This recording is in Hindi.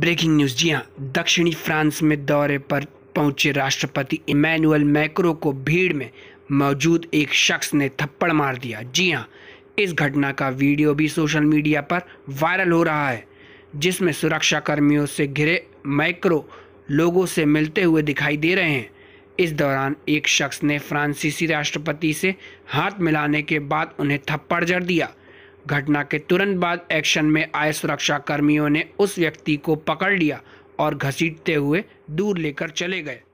ब्रेकिंग न्यूज़ जी हाँ दक्षिणी फ्रांस में दौरे पर पहुंचे राष्ट्रपति इमैनुअल मैक्रो को भीड़ में मौजूद एक शख्स ने थप्पड़ मार दिया जी हाँ इस घटना का वीडियो भी सोशल मीडिया पर वायरल हो रहा है जिसमें सुरक्षा कर्मियों से घिरे मैक्रो लोगों से मिलते हुए दिखाई दे रहे हैं इस दौरान एक शख्स ने फ्रांसीसी राष्ट्रपति से हाथ मिलाने के बाद उन्हें थप्पड़ जड़ दिया घटना के तुरंत बाद एक्शन में आए सुरक्षा कर्मियों ने उस व्यक्ति को पकड़ लिया और घसीटते हुए दूर लेकर चले गए